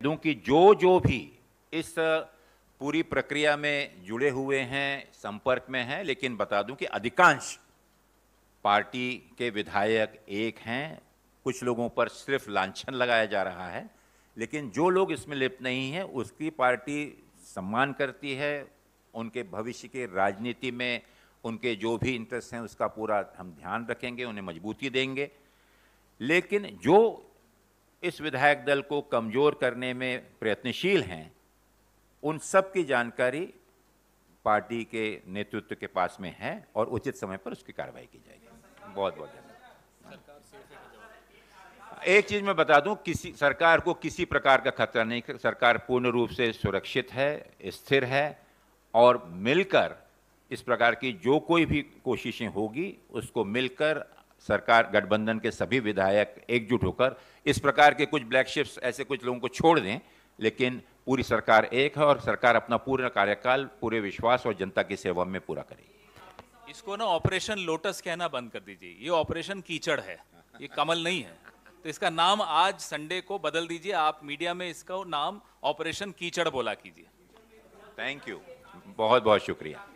क्योंकि कि जो जो भी इस पूरी प्रक्रिया में जुड़े हुए हैं संपर्क में हैं लेकिन बता दूं कि अधिकांश पार्टी के विधायक एक हैं कुछ लोगों पर सिर्फ लांछन लगाया जा रहा है लेकिन जो लोग इसमें लिप्त नहीं हैं उसकी पार्टी सम्मान करती है उनके भविष्य के राजनीति में उनके जो भी इंटरेस्ट हैं उसका पूरा हम ध्यान रखेंगे उन्हें मजबूती देंगे लेकिन जो इस विधायक दल को कमज़ोर करने में प्रयत्नशील हैं उन सब की जानकारी पार्टी के नेतृत्व के पास में है और उचित समय पर उसकी कार्रवाई की जाएगी बहुत बहुत धन्यवाद एक चीज़ मैं बता दूं किसी सरकार को किसी प्रकार का खतरा नहीं सरकार पूर्ण रूप से सुरक्षित है स्थिर है और मिलकर इस प्रकार की जो कोई भी कोशिशें होगी उसको मिलकर सरकार गठबंधन के सभी विधायक एकजुट होकर इस प्रकार के कुछ ब्लैक शिप्स ऐसे कुछ लोगों को छोड़ दें लेकिन पूरी सरकार एक है और सरकार अपना पूर्ण कार्यकाल पूरे विश्वास और जनता की सेवा में पूरा करेगी इसको ना ऑपरेशन लोटस कहना बंद कर दीजिए ये ऑपरेशन कीचड़ है ये कमल नहीं है तो इसका नाम आज संडे को बदल दीजिए आप मीडिया में इसका नाम ऑपरेशन कीचड़ बोला कीजिए थैंक यू बहुत बहुत शुक्रिया